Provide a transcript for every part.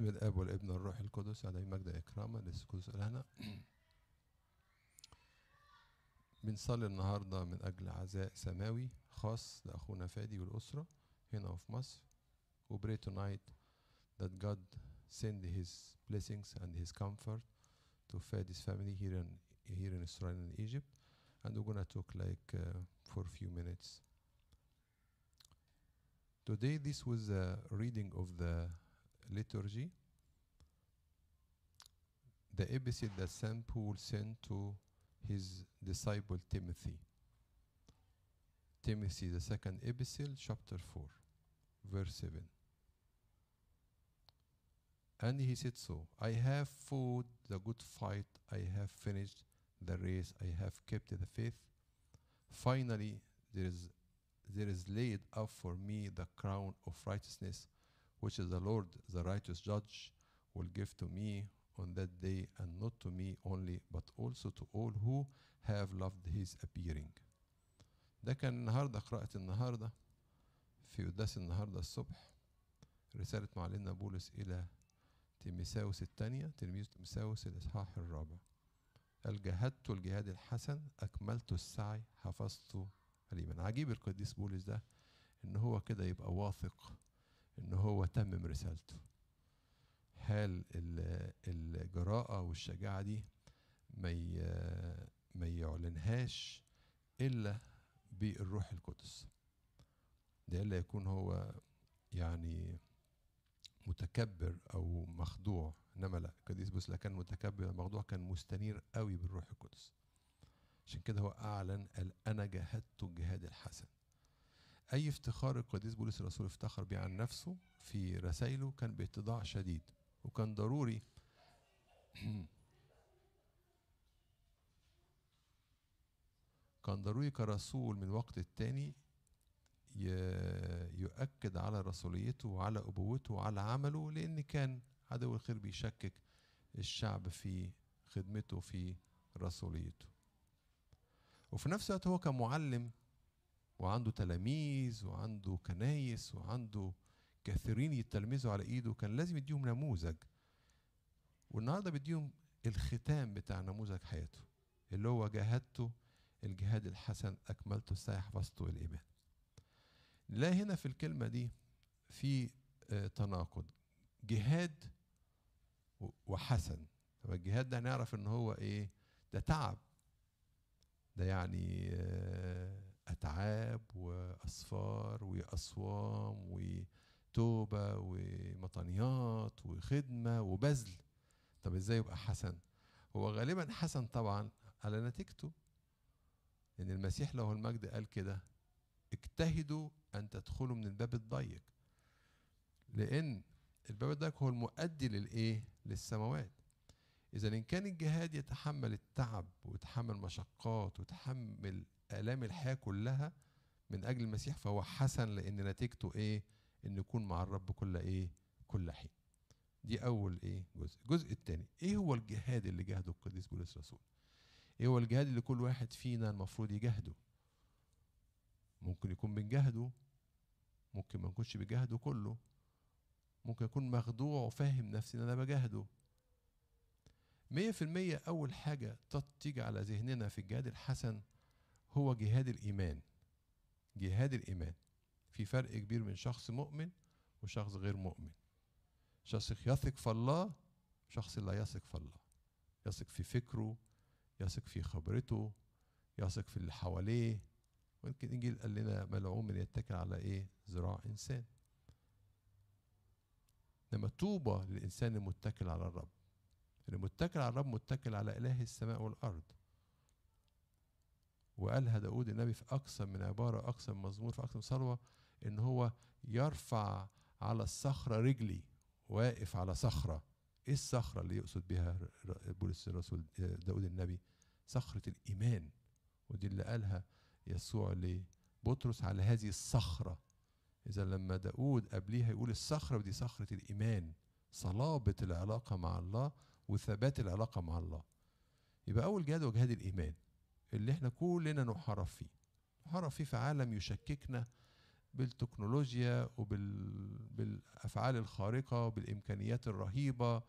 باسم الاب والابن والروح القدس عليه مجد اكراما للقدس الهنا بنصلي النهارده من اجل عزاء سماوي خاص لاخونا فادي والاسره هنا وفي مصر و pray tonight that God send his blessings and his comfort to Fadi's family here in here in Israel and Egypt and we're gonna talk like uh, for a few minutes today this was a reading of the liturgy, the epistle that St. Paul sent to his disciple Timothy. Timothy, the second epistle, chapter 4, verse 7. And he said so I have fought the good fight, I have finished the race, I have kept the faith. Finally, there is, there is laid up for me the crown of righteousness which is the Lord, the righteous judge, will give to me on that day, and not to me only, but also to all who have loved his appearing. ده كان النهارده قراءة النهارده في قداس النهارده الصبح رسالة معلمنا بولس إلى تيميساوس الثانية تلميذ تيميساوس الإصحاح الرابع قال جاهدت الجهاد الحسن أكملت السعي حفظت الإيمان عجيب القديس بولس ده إن هو كده يبقى واثق ان هو تمم رسالته هل الجراءه والشجاعه دي ما يعلنهاش الا بالروح القدس ده الا يكون هو يعني متكبر او مخدوع انما لا قديس بوس لا كان متكبر مخدوع كان مستنير قوي بالروح القدس عشان كده هو اعلن قال انا جاهدت الجهاد الحسن أي افتخار القديس بولس الرسول افتخر بيه عن نفسه في رسائله كان باتضاع شديد وكان ضروري كان ضروري كرسول من وقت التاني يؤكد على رسوليته وعلى أبوته وعلى عمله لأن كان عدو الخير بيشكك الشعب في خدمته في رسوليته وفي نفس الوقت هو كمعلم وعنده تلاميذ وعنده كنايس وعنده كثيرين يتلمذوا على ايده كان لازم يديهم نموذج والنهارده بيديهم الختام بتاع نموذج حياته اللي هو جاهدته الجهاد الحسن اكملته السعي حفظته الايمان لا هنا في الكلمه دي في آه، تناقض جهاد وحسن طب الجهاد ده هنعرف ان هو ايه ده تعب ده يعني آه، تعاب واصفار واصوام وتوبه ومطنيات وخدمه وبذل طب ازاي يبقى حسن هو غالبا حسن طبعا على نتيجته ان المسيح له المجد قال كده اجتهدوا ان تدخلوا من الباب الضيق لان الباب الضيق هو المؤدي للايه للسماوات اذا ان كان الجهاد يتحمل التعب ويتحمل مشقات ويتحمل آلام الحياة كلها من أجل المسيح فهو حسن لأن نتيجته إيه؟ إن يكون مع الرب كل إيه؟ كل حين. دي أول إيه؟ جزء. الجزء الثاني إيه هو الجهاد اللي جهده القديس بولس الرسول؟ إيه هو الجهاد اللي كل واحد فينا المفروض يجهده؟ ممكن يكون بنجهده ممكن ما نكونش بجهده كله ممكن يكون مخدوع وفاهم نفسي إن أنا بجهده مية في المية أول حاجة تيجي على ذهننا في الجهاد الحسن هو جهاد الإيمان جهاد الإيمان في فرق كبير من شخص مؤمن وشخص غير مؤمن شخص يثق في الله شخص لا يثق في الله يثق في فكره يثق في خبرته يثق في اللي حواليه ويمكن الانجيل قال لنا ملعون من يتكل على ايه ذراع انسان لما طوبى للانسان المتكل على الرب المتكل على الرب متكل على اله السماء والارض وقالها داود النبي في اكثر من عبارة اكثر من مزمور في اكثر من صلوة إن هو يرفع على الصخرة رجلي واقف على صخرة إيه الصخرة اللي يقصد بها بولس الرسول آه، داود النبي صخرة الإيمان ودي اللي قالها يسوع لبطرس على هذه الصخرة إذا لما داود قبليها يقول الصخرة ودي صخرة الإيمان صلابة العلاقة مع الله وثبات العلاقة مع الله يبقى أول جهاد هو جهاد الإيمان اللي احنا كلنا نحرف فيه نحرف فيه في عالم يشككنا بالتكنولوجيا وبالافعال الخارقه وبالامكانيات الرهيبه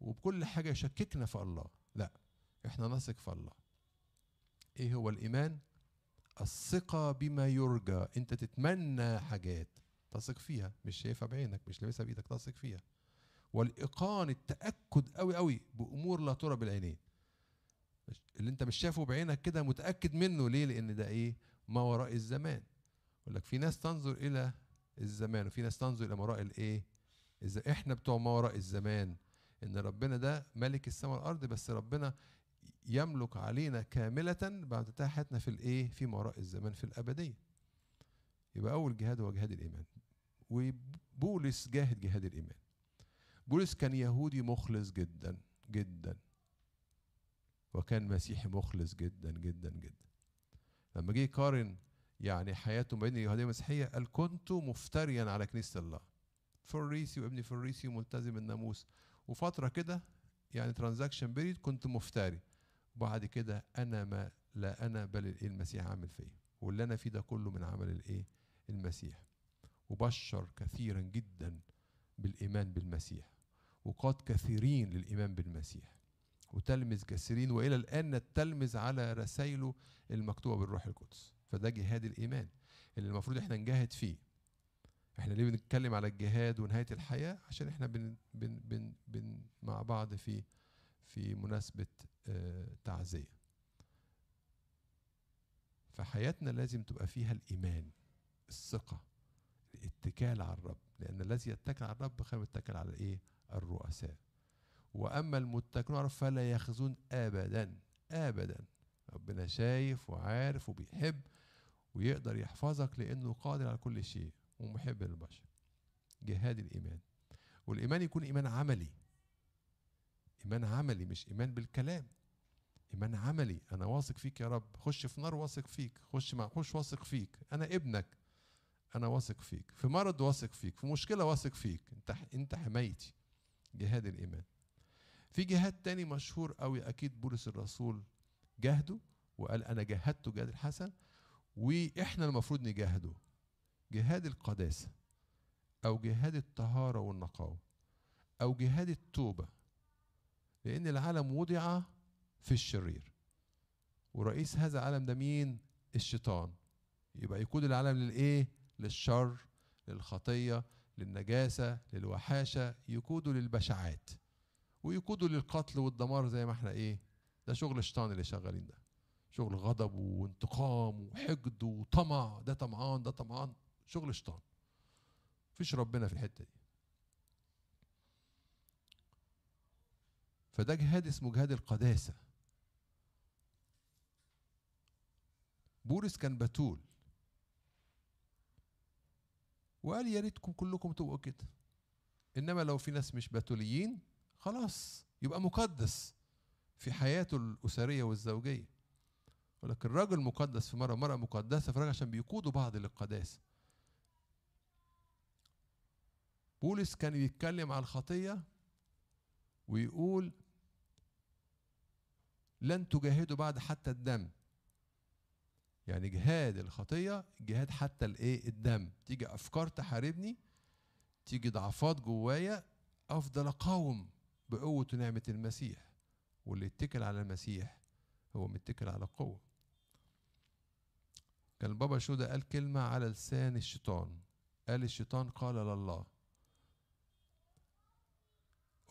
وبكل حاجه يشككنا في الله لا احنا نثق في الله ايه هو الايمان الثقه بما يرجى انت تتمنى حاجات تثق فيها مش شايفها بعينك مش لابسها بايدك تثق فيها والايقان التاكد قوي قوي بامور لا ترى بالعينين اللي انت مش شايفه بعينك كده متاكد منه ليه لان ده ايه ما وراء الزمان يقول لك في ناس تنظر الى الزمان وفي ناس تنظر الى ما وراء الايه اذا احنا بتوع ما وراء الزمان ان ربنا ده ملك السماء والارض بس ربنا يملك علينا كاملة بعد تحتنا في الايه؟ في ما وراء الزمان في الابدية. يبقى اول جهاد هو جهاد الايمان. وبولس جاهد جهاد الايمان. بولس كان يهودي مخلص جدا جدا وكان مسيحي مخلص جدا جدا جدا لما جه يقارن يعني حياته بين اليهوديه والمسيحيه قال كنت مفتريا على كنيسه الله فريسي وابني فريسي وملتزم الناموس وفتره كده يعني ترانزاكشن بيريد كنت مفتري وبعد كده انا ما لا انا بل الايه المسيح عامل فيا واللي انا فيه ده كله من عمل الايه المسيح وبشر كثيرا جدا بالايمان بالمسيح وقاد كثيرين للايمان بالمسيح وتلمس جسرين والى الان نتلمذ على رسائله المكتوبه بالروح القدس فده جهاد الايمان اللي المفروض احنا نجاهد فيه احنا ليه بنتكلم على الجهاد ونهايه الحياه عشان احنا بن بن بن, بن مع بعض في في مناسبه آه، تعزيه فحياتنا لازم تبقى فيها الايمان الثقه الاتكال على الرب لان الذي يتكل على الرب خير يتكل على ايه الرؤساء واما المتقون فلا يخزون ابدا ابدا ربنا شايف وعارف وبيحب ويقدر يحفظك لانه قادر على كل شيء ومحب للبشر جهاد الايمان والايمان يكون ايمان عملي ايمان عملي مش ايمان بالكلام ايمان عملي انا واثق فيك يا رب خش في نار واثق فيك خش مع خش واثق فيك انا ابنك انا واثق فيك في مرض واثق فيك في مشكله واثق فيك انت انت حمايتي جهاد الايمان في جهاد تاني مشهور قوي اكيد بولس الرسول جاهده وقال انا جاهدت جهاد الحسن واحنا المفروض نجاهده جهاد القداسه او جهاد الطهاره والنقاوه او جهاد التوبه لان العالم وضع في الشرير ورئيس هذا العالم ده مين الشيطان يبقى يقود العالم للايه للشر للخطيه للنجاسه للوحاشه يقوده للبشاعات ويقودوا للقتل والدمار زي ما احنا ايه ده شغل الشيطان اللي شغالين ده شغل غضب وانتقام وحقد وطمع ده طمعان ده طمعان شغل الشيطان مفيش ربنا في الحته دي فده جهاد اسمه جهاد القداسه بورس كان بتول وقال يا ريتكم كلكم تبقوا كده انما لو في ناس مش بتوليين خلاص يبقى مقدس في حياته الأسرية والزوجية ولكن الرجل مقدس في مرة ومرأة مقدسة في عشان بيقودوا بعض للقداسة بولس كان بيتكلم على الخطية ويقول لن تجاهدوا بعد حتى الدم يعني جهاد الخطية جهاد حتى الايه الدم تيجي افكار تحاربني تيجي ضعفات جوايا افضل اقاوم بقوة ونعمة المسيح واللي يتكل على المسيح هو متكل على القوة كان البابا شودة قال كلمة على لسان الشيطان قال الشيطان قال لله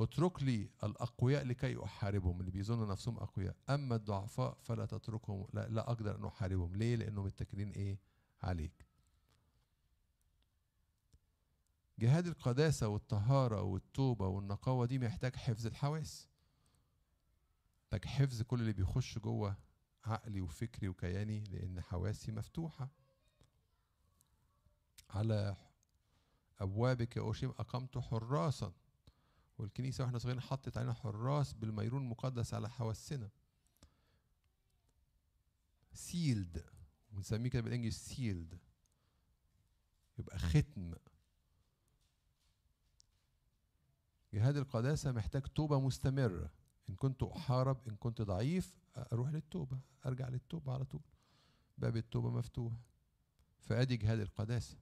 اترك لي الأقوياء لكي أحاربهم اللي بيظنوا نفسهم أقوياء أما الضعفاء فلا تتركهم لا, لا أقدر أن أحاربهم ليه لأنهم متكلين إيه عليك جهاد القداسة والطهارة والتوبة والنقاوة دي محتاج حفظ الحواس محتاج حفظ كل اللي بيخش جوه عقلي وفكري وكياني لأن حواسي مفتوحة على أبوابك يا أورشليم أقمت حراسا والكنيسة واحنا صغيرين حطت علينا حراس بالميرون المقدس على حواسنا سيلد ونسميه كده بالإنجليزي سيلد يبقى ختم جهاد القداسة محتاج توبة مستمرة إن كنت أحارب إن كنت ضعيف أروح للتوبة أرجع للتوبة على طول باب التوبة مفتوح فأدي جهاد القداسة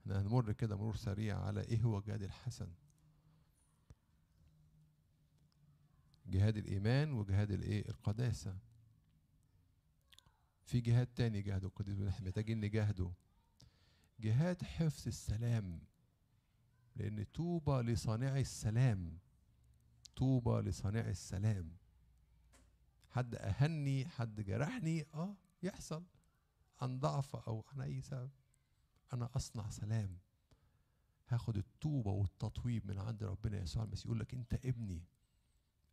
احنا هنمر كده مرور سريع على إيه هو جهاد الحسن جهاد الإيمان وجهاد الإيه القداسة في جهاد تاني جهده القديس ونحن محتاجين نجاهده جهاد حفظ السلام لأن طوبى لصانع السلام طوبى لصانع السلام حد أهني حد جرحني آه يحصل عن ضعف أو عن أي سبب أنا أصنع سلام هاخد التوبة والتطويب من عند ربنا يسوع المسيح يقول لك أنت ابني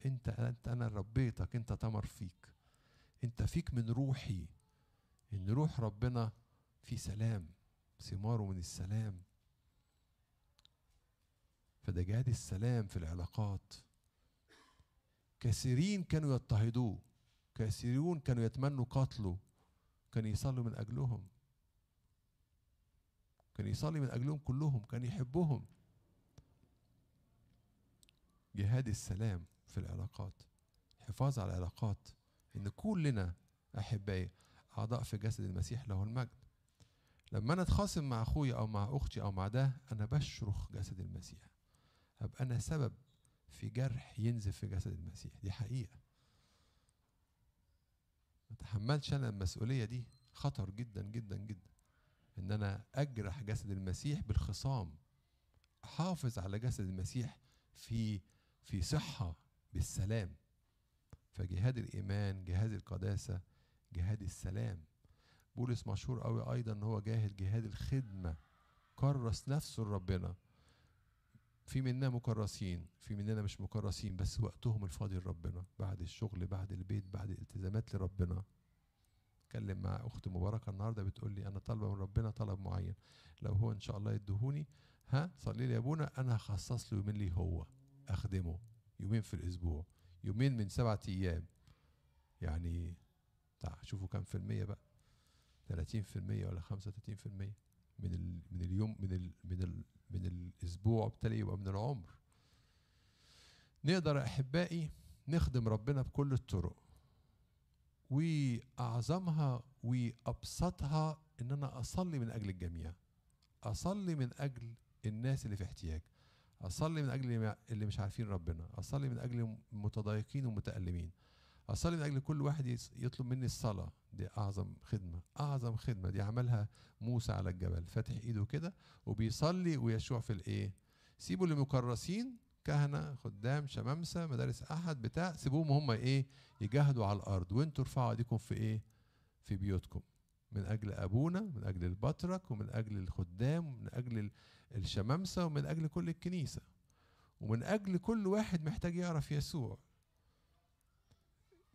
أنت أنت أنا ربيتك أنت تمر فيك أنت فيك من روحي إن روح ربنا في سلام ثماره من السلام فده جهاد السلام في العلاقات كثيرين كانوا يضطهدوه كثيرون كانوا يتمنوا قتله كان يصلي من أجلهم كان يصلي من أجلهم كلهم كان يحبهم جهاد السلام في العلاقات حفاظ على العلاقات إن كلنا أحبائي أعضاء في جسد المسيح له المجد لما أنا أتخاصم مع أخويا أو مع أختي أو مع ده أنا بشرخ جسد المسيح أبقى أنا سبب في جرح ينزف في جسد المسيح دي حقيقة ما تحملش أنا المسؤولية دي خطر جدا جدا جدا إن أنا أجرح جسد المسيح بالخصام أحافظ على جسد المسيح في في صحة بالسلام فجهاد الإيمان جهاد القداسة جهاد السلام بولس مشهور قوي أيضا إن هو جاهد جهاد الخدمة كرس نفسه لربنا في مننا مكرسين في مننا مش مكرسين بس وقتهم الفاضي لربنا بعد الشغل بعد البيت بعد الالتزامات لربنا اتكلم مع اخت مباركه النهارده بتقول لي انا طالبه من ربنا طلب معين لو هو ان شاء الله يدهوني ها صلي لي يا ابونا انا هخصص له يومين لي هو اخدمه يومين في الاسبوع يومين من سبعة ايام يعني تع شوفوا كام في المية بقى 30% ولا 35% من ال... من اليوم من ال... من من الاسبوع وبالتالي يبقى من العمر نقدر احبائي نخدم ربنا بكل الطرق واعظمها وابسطها ان انا اصلي من اجل الجميع اصلي من اجل الناس اللي في احتياج اصلي من اجل اللي مش عارفين ربنا اصلي من اجل المتضايقين والمتالمين اصلي من اجل كل واحد يطلب مني الصلاه دي اعظم خدمه اعظم خدمه دي عملها موسى على الجبل فاتح ايده كده وبيصلي ويشوع في الايه سيبوا المكرسين كهنه خدام شمامسه مدارس احد بتاع سيبوهم هم ايه يجاهدوا على الارض وانتوا ارفعوا ايديكم في ايه في بيوتكم من اجل ابونا من اجل البطرك ومن اجل الخدام ومن اجل الشمامسه ومن اجل كل الكنيسه ومن اجل كل واحد محتاج يعرف يسوع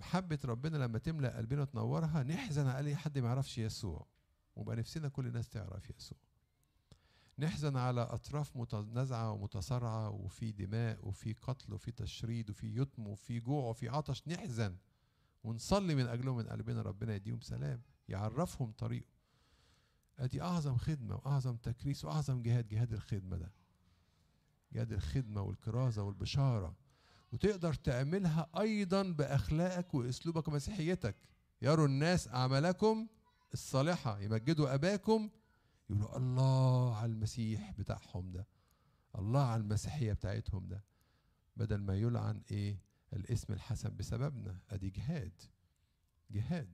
محبة ربنا لما تملأ قلبنا وتنورها نحزن على أي حد ما يعرفش يسوع وبقى نفسنا كل الناس تعرف يسوع نحزن على أطراف متنازعة ومتصارعه وفي دماء وفي قتل وفي تشريد وفي يتم وفي جوع وفي عطش نحزن ونصلي من أجلهم من قلبنا ربنا يديهم سلام يعرفهم طريقه أدي أعظم خدمة وأعظم تكريس وأعظم جهاد جهاد الخدمة ده جهاد الخدمة والكرازة والبشارة وتقدر تعملها أيضا بأخلاقك وأسلوبك ومسيحيتك يروا الناس أعمالكم الصالحة يمجدوا أباكم يقولوا الله على المسيح بتاعهم ده الله على المسيحية بتاعتهم ده بدل ما يلعن إيه الاسم الحسن بسببنا أدي جهاد جهاد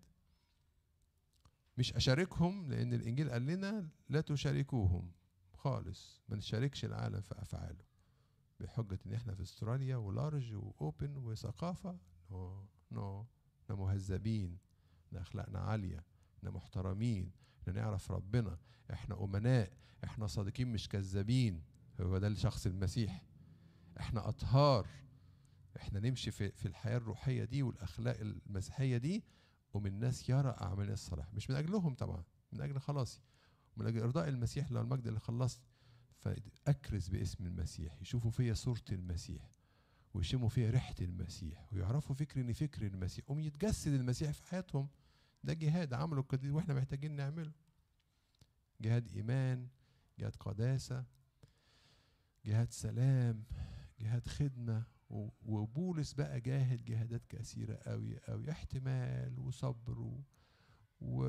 مش أشاركهم لأن الإنجيل قال لنا لا تشاركوهم خالص ما نشاركش العالم في أفعاله بحجة إن إحنا في أستراليا ولارج وأوبن وثقافة نو نو إحنا مهذبين إحنا أخلاقنا عالية إحنا محترمين إحنا نعرف ربنا إحنا أمناء إحنا صادقين مش كذابين هو ده الشخص المسيح إحنا أطهار إحنا نمشي في, في الحياة الروحية دي والأخلاق المسيحية دي ومن الناس يرى أعمالنا الصالحة مش من أجلهم طبعا من أجل خلاصي ومن أجل إرضاء المسيح للمجد اللي خلصني فأكرز باسم المسيح يشوفوا فيا صورة المسيح ويشموا فيها ريحة المسيح ويعرفوا فكر إن فكر المسيح قوم يتجسد المسيح في حياتهم ده جهاد عمله القديس وإحنا محتاجين نعمله جهاد إيمان جهاد قداسة جهاد سلام جهاد خدمة وبولس بقى جاهد جهادات كثيرة قوي قوي احتمال وصبر و...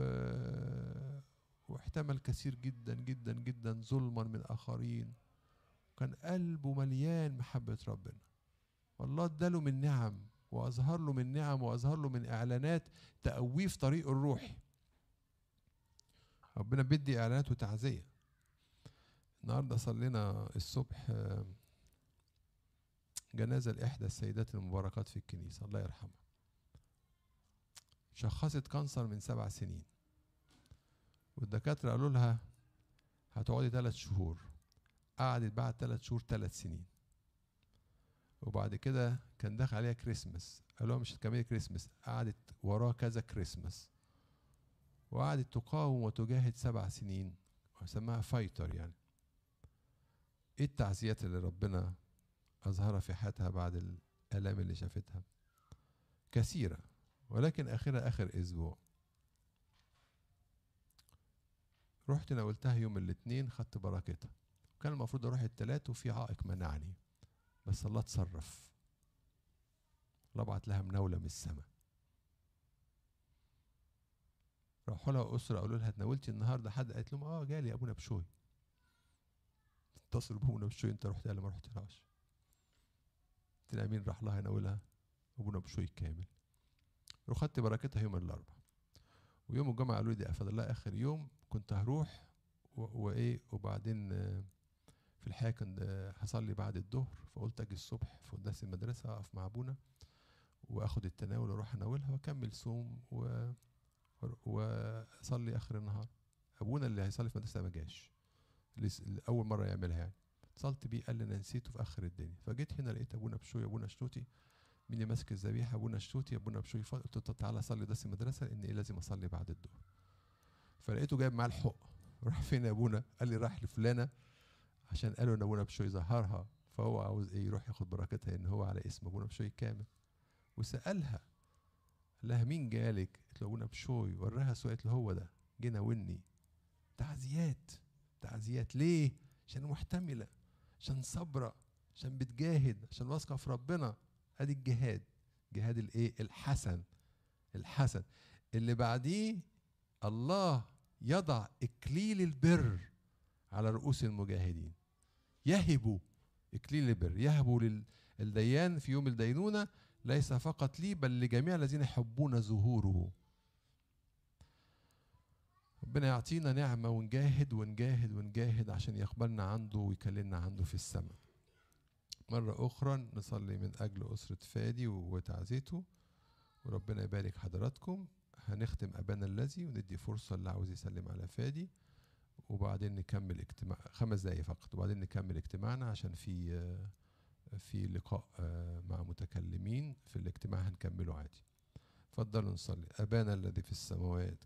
واحتمل كثير جدا جدا جدا ظلما من آخرين كان قلبه مليان محبة ربنا والله اداله من نعم وأظهر له من نعم وأظهر له من إعلانات تقويه في طريقه الروحي ربنا بيدي إعلانات وتعزية النهاردة صلينا الصبح آه، جنازة لإحدى السيدات المباركات في الكنيسة الله يرحمها شخصت كانسر من سبع سنين والدكاترة قالوا لها هتقعدي ثلاث شهور قعدت بعد ثلاث شهور ثلاث سنين وبعد كده كان داخل عليها كريسماس قالوا مش هتكملي كريسماس قعدت وراه كذا كريسماس وقعدت تقاوم وتجاهد سبع سنين وسماها فايتر يعني ايه التعزيات اللي ربنا اظهرها في حياتها بعد الالام اللي شافتها كثيره ولكن اخرها اخر اسبوع رحت ناولتها يوم الاثنين خدت بركتها كان المفروض اروح الثلاث وفي عائق منعني بس الله اتصرف الله بعت لها مناوله من السماء راحوا لها اسره قالوا لها تناولتي النهارده حد قالت لهم اه جالي ابونا بشوي اتصلوا بابونا بشوي انت رحت قال ما رحتلهاش قلت لها مين راح لها ناولها ابونا بشوي كامل وخدت بركتها يوم الاربعاء ويوم الجمعه قالوا لي دي قفل الله اخر يوم كنت هروح وايه وبعدين آه، في الحقيقه كان آه، حصل لي بعد الظهر فقلت اجي الصبح في قداس المدرسه اقف مع ابونا واخد التناول واروح اناولها واكمل صوم و... واصلي اخر النهار ابونا اللي هيصلي في المدرسه ما جاش اول مره يعملها يعني اتصلت بيه قال لي انا نسيته في اخر الدنيا فجيت هنا لقيت ابونا بشوي ابونا شنوتي مين اللي ماسك الذبيحه ابونا شنوتي ابونا بشوي قلت له تعالى صلي قداس المدرسه لان ايه لازم اصلي بعد الظهر فلقيته جايب معاه الحق راح فين يا ابونا قال لي راح لفلانه عشان قالوا ان ابونا بشوي ظهرها فهو عاوز ايه يروح ياخد بركتها ان هو على اسم ابونا بشوي كامل وسالها قال لها مين جالك قالت له ابونا بشوي وراها سؤال قالت له هو ده جينا وني تعزيات تعزيات ليه عشان محتمله عشان صابره عشان بتجاهد عشان واثقه في ربنا ادي الجهاد جهاد الايه الحسن الحسن اللي بعديه الله يضع اكليل البر على رؤوس المجاهدين يهبوا اكليل البر يهبوا للديان في يوم الدينونه ليس فقط لي بل لجميع الذين يحبون ظهوره ربنا يعطينا نعمة ونجاهد ونجاهد ونجاهد عشان يقبلنا عنده ويكلمنا عنده في السماء مرة أخرى نصلي من أجل أسرة فادي وتعزيته وربنا يبارك حضراتكم هنختم أبانا الذي وندي فرصة اللي عاوز يسلم على فادي وبعدين نكمل اجتماع خمس دقايق فقط وبعدين نكمل اجتماعنا عشان في في لقاء مع متكلمين في الاجتماع هنكمله عادي اتفضلوا نصلي أبانا الذي في السماوات